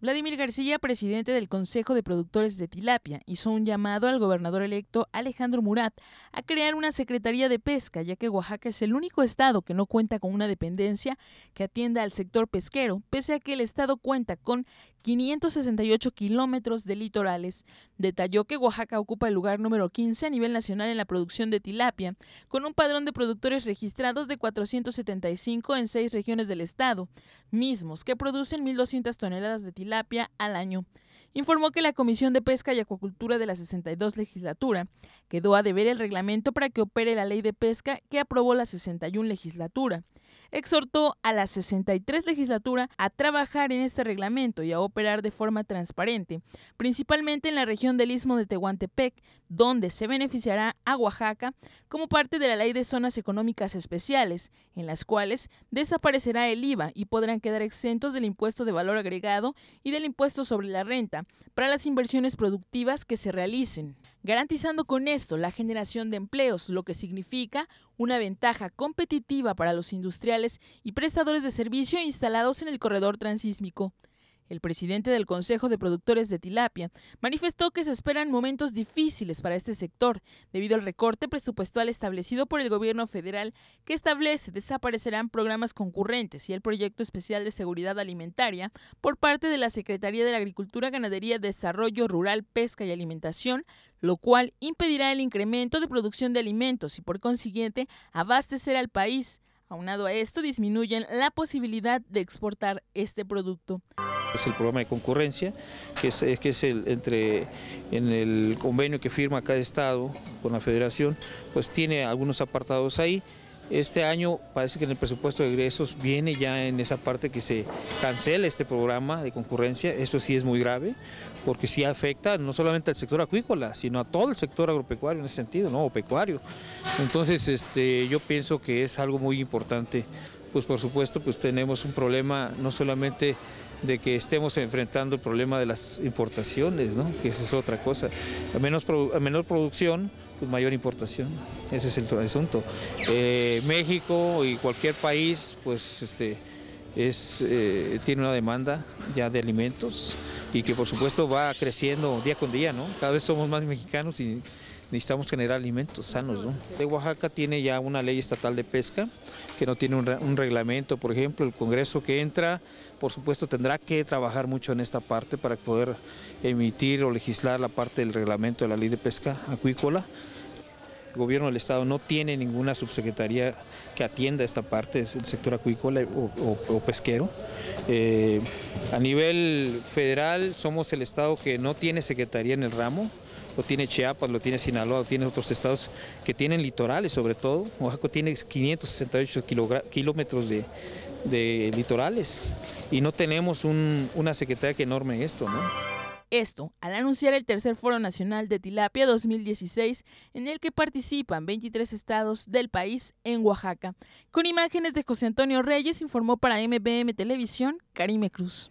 Vladimir García, presidente del Consejo de Productores de Tilapia, hizo un llamado al gobernador electo Alejandro Murat a crear una Secretaría de Pesca, ya que Oaxaca es el único estado que no cuenta con una dependencia que atienda al sector pesquero, pese a que el estado cuenta con 568 kilómetros de litorales. Detalló que Oaxaca ocupa el lugar número 15 a nivel nacional en la producción de tilapia, con un padrón de productores registrados de 475 en seis regiones del estado, mismos que producen 1.200 toneladas de tilapia lapia al año informó que la Comisión de Pesca y Acuacultura de la 62 legislatura quedó a deber el reglamento para que opere la ley de pesca que aprobó la 61 legislatura. Exhortó a la 63 legislatura a trabajar en este reglamento y a operar de forma transparente, principalmente en la región del Istmo de Tehuantepec, donde se beneficiará a Oaxaca como parte de la ley de zonas económicas especiales, en las cuales desaparecerá el IVA y podrán quedar exentos del impuesto de valor agregado y del impuesto sobre la renta, para las inversiones productivas que se realicen, garantizando con esto la generación de empleos, lo que significa una ventaja competitiva para los industriales y prestadores de servicio instalados en el corredor transísmico. El presidente del Consejo de Productores de Tilapia manifestó que se esperan momentos difíciles para este sector debido al recorte presupuestal establecido por el gobierno federal que establece desaparecerán programas concurrentes y el proyecto especial de seguridad alimentaria por parte de la Secretaría de la Agricultura, Ganadería, Desarrollo Rural, Pesca y Alimentación, lo cual impedirá el incremento de producción de alimentos y por consiguiente abastecer al país. Aunado a esto, disminuyen la posibilidad de exportar este producto. Es el programa de concurrencia, que es, que es el, entre, en el convenio que firma cada estado con la federación, pues tiene algunos apartados ahí. Este año parece que en el presupuesto de egresos viene ya en esa parte que se cancela este programa de concurrencia. Esto sí es muy grave porque sí afecta no solamente al sector acuícola, sino a todo el sector agropecuario en ese sentido, ¿no? O pecuario. Entonces este, yo pienso que es algo muy importante pues por supuesto pues tenemos un problema no solamente de que estemos enfrentando el problema de las importaciones, ¿no? que esa es otra cosa. A, menos menor producción, pues mayor importación, ese es el asunto. Eh, México y cualquier país pues este, es, eh, tiene una demanda ya de alimentos y que por supuesto va creciendo día con día, ¿no? cada vez somos más mexicanos y necesitamos generar alimentos sanos. De Oaxaca tiene ya una ley estatal de pesca que no tiene un, reglamento, por ejemplo, el Congreso que entra, por supuesto, tendrá que trabajar mucho en esta parte para poder emitir o legislar la parte del reglamento de la ley de pesca acuícola. El gobierno del Estado no tiene ninguna subsecretaría que atienda esta parte del sector acuícola o, pesquero. Eh, a nivel federal somos el Estado que no tiene secretaría en el ramo, lo tiene Chiapas, lo tiene Sinaloa, tiene otros estados que tienen litorales sobre todo. Oaxaca tiene 568 kilómetros de, litorales y no tenemos una secretaria que enorme esto, ¿no? Esto al anunciar el tercer Foro Nacional de Tilapia 2016, en el que participan 23 estados del país en Oaxaca. Con imágenes de José Antonio Reyes, informó para MBM Televisión Karime Cruz.